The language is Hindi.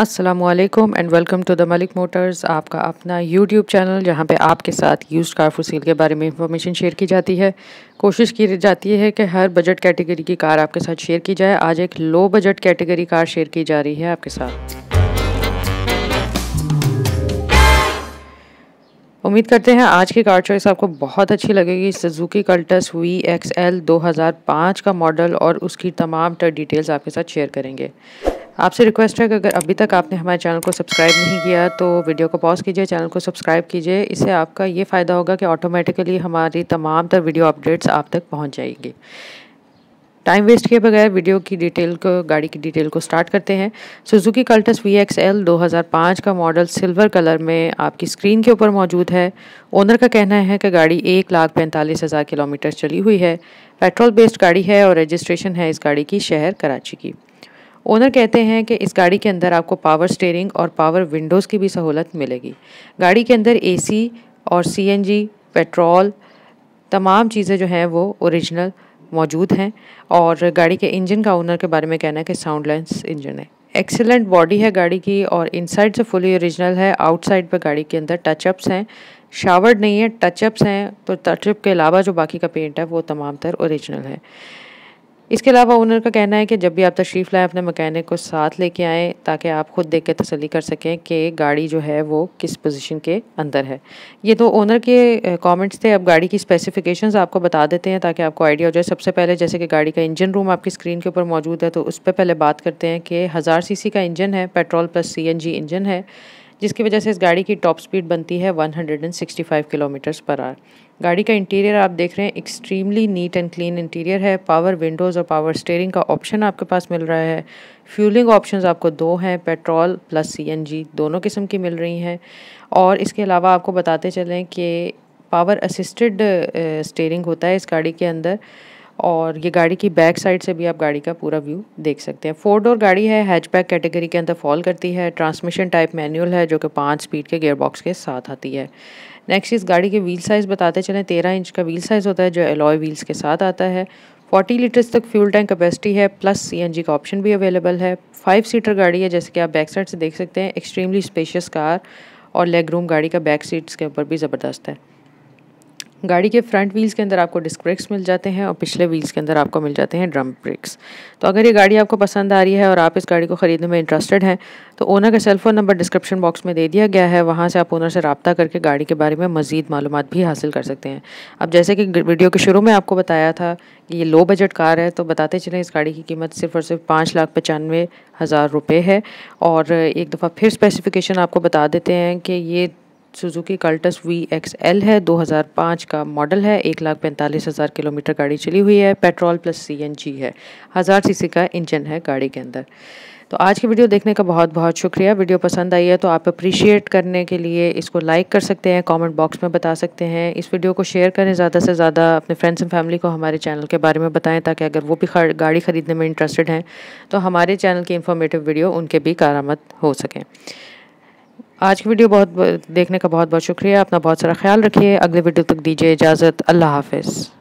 Aslam and welcome to the Malik Motors आपका अपना यूट्यूब चैनल जहाँ पे आपके साथ यूज़ कार फसील के बारे में इंफॉर्मेशन शेयर की जाती है कोशिश की जाती है कि हर बजट कैटेगरी की कार आपके साथ शेयर की जाए आज एक low budget category car share की जा रही है आपके साथ उम्मीद करते हैं आज की कार चॉइस आपको बहुत अच्छी लगेगी Suzuki Cultus V X L दो हज़ार पाँच का मॉडल और उसकी तमाम तर डिटेल्स आपके साथ शेयर करेंगे आपसे रिक्वेस्ट है कि अगर अभी तक आपने हमारे चैनल को सब्सक्राइब नहीं किया तो वीडियो को पॉज कीजिए चैनल को सब्सक्राइब कीजिए इससे आपका ये फ़ायदा होगा कि ऑटोमेटिकली हमारी तमाम तर वीडियो अपडेट्स आप तक पहुँच जाएगी टाइम वेस्ट किए बगैर वीडियो की डिटेल को गाड़ी की डिटेल को स्टार्ट करते हैं Suzuki Cultus V X L दो का मॉडल सिल्वर कलर में आपकी स्क्रीन के ऊपर मौजूद है ओनर का कहना है कि गाड़ी एक लाख पैंतालीस हज़ार किलोमीटर चली हुई है पेट्रोल बेस्ड गाड़ी है और रजिस्ट्रेशन है इस गाड़ी की शहर कराची की ओनर कहते हैं कि इस गाड़ी के अंदर आपको पावर स्टेयरिंग और पावर विंडोज़ की भी सहूलत मिलेगी गाड़ी के अंदर ए और सी पेट्रोल तमाम चीज़ें जो हैं वो ओरिजिनल मौजूद हैं और गाड़ी के इंजन का ओनर के बारे में कहना है कि साउंडलेंस इंजन है एक्सेलेंट बॉडी है गाड़ी की और इनसाइड से फुली ओरिजिनल है आउटसाइड पर गाड़ी के अंदर टचअप्स हैं शावर्ड नहीं है टचअप्स हैं तो टचअप के अलावा जो बाकी का पेंट है वो तमाम तर ओरिजिनल है इसके अलावा ओनर का कहना है कि जब भी आप तशरीफ़ लाएँ अपने मकैनिक को साथ लेके आए ताकि आप ख़ुद देख के तसली कर सकें कि गाड़ी जो है वो किस पोजीशन के अंदर है ये तो ओनर के कमेंट्स थे अब गाड़ी की स्पेसिफिकेशंस आपको बता देते हैं ताकि आपको आइडिया हो जाए सबसे पहले जैसे कि गाड़ी का इंजन रूम आपकी स्क्रीन के ऊपर मौजूद है तो उस पर पहले बात करते हैं कि हज़ार सी का इंजन है पेट्रोल प्लस सी इंजन है जिसकी वजह से इस गाड़ी की टॉप स्पीड बनती है 165 किलोमीटर्स पर आर गाड़ी का इंटीरियर आप देख रहे हैं extremely neat and clean interior है पावर विंडोज़ और पावर स्टेयरिंग का ऑप्शन आपके पास मिल रहा है फ्यूलिंग ऑप्शंस आपको दो हैं पेट्रोल प्लस सीएनजी दोनों किस्म की मिल रही हैं और इसके अलावा आपको बताते चलें कि पावर असिस्टेड स्टेयरिंग होता है इस गाड़ी के अंदर और ये गाड़ी की बैक साइड से भी आप गाड़ी का पूरा व्यू देख सकते हैं फोर डोर गाड़ी है हैचबैक कैटेगरी के अंदर फॉल करती है ट्रांसमिशन टाइप मैनुअल है जो कि पाँच स्पीड के गेयर बॉक्स के साथ आती है नेक्स्ट इस गाड़ी के व्हील साइज़ बताते चलें तेरह इंच का व्हील साइज़ होता है जो एलॉय व्हील्स के साथ आता है फोर्टी लीटर्स तक फ्यूल टैंक कैपेसिटी है प्लस सी का ऑप्शन भी अवेलेबल है फाइव सीटर गाड़ी है जैसे कि आप बैक साइड से देख सकते हैं एक्सट्रीमली स्पेशियस कार और लेग रूम गाड़ी का बैक सीट्स के ऊपर भी ज़बरदस्त है गाड़ी के फ्रंट व्हील्स के अंदर आपको डिस्क ब्रेक्स मिल जाते हैं और पिछले व्हील्स के अंदर आपको मिल जाते हैं ड्रम ब्रेक्स तो अगर ये गाड़ी आपको पसंद आ रही है और आप इस गाड़ी को ख़रीदने में इंटरेस्टेड हैं तो ओनर का cell phone number description box में दे दिया गया है वहाँ से आप ओनर से रबता करके गाड़ी के बारे में मज़ीद मालूम भी हासिल कर सकते हैं अब जैसे कि वीडियो के शुरू में आपको बताया था कि ये लो बजट कार है तो बताते चलें इस गाड़ी की कीमत सिर्फ और सिर्फ पाँच लाख पचानवे हज़ार रुपये है और एक दफ़ा फिर स्पेसिफिकेशन आपको बता देते हैं कि ये Suzuki Cultus V X L है 2005 का मॉडल है एक लाख पैंतालीस हज़ार किलोमीटर गाड़ी चली हुई है पेट्रोल प्लस सीएनजी है हज़ार सीसी का इंजन है गाड़ी के अंदर तो आज की वीडियो देखने का बहुत बहुत शुक्रिया वीडियो पसंद आई है तो आप अप्रिशिएट करने के लिए इसको लाइक कर सकते हैं कमेंट बॉक्स में बता सकते हैं इस वीडियो को शेयर करें ज़्यादा से ज़्यादा अपने फ्रेंड्स एंड फैमिली को हमारे चैनल के बारे में बताएं ताकि अगर वो भी गाड़ी ख़रीदने में इंटरेस्टेड हैं तो हमारे चैनल की इन्फॉर्मेटिव वीडियो उनके भी कारामद हो सकें आज की वीडियो बहुत देखने का बहुत बहुत शुक्रिया अपना बहुत सारा ख्याल रखिए अगले वीडियो तक दीजिए इजाज़त अल्लाह हाफिज़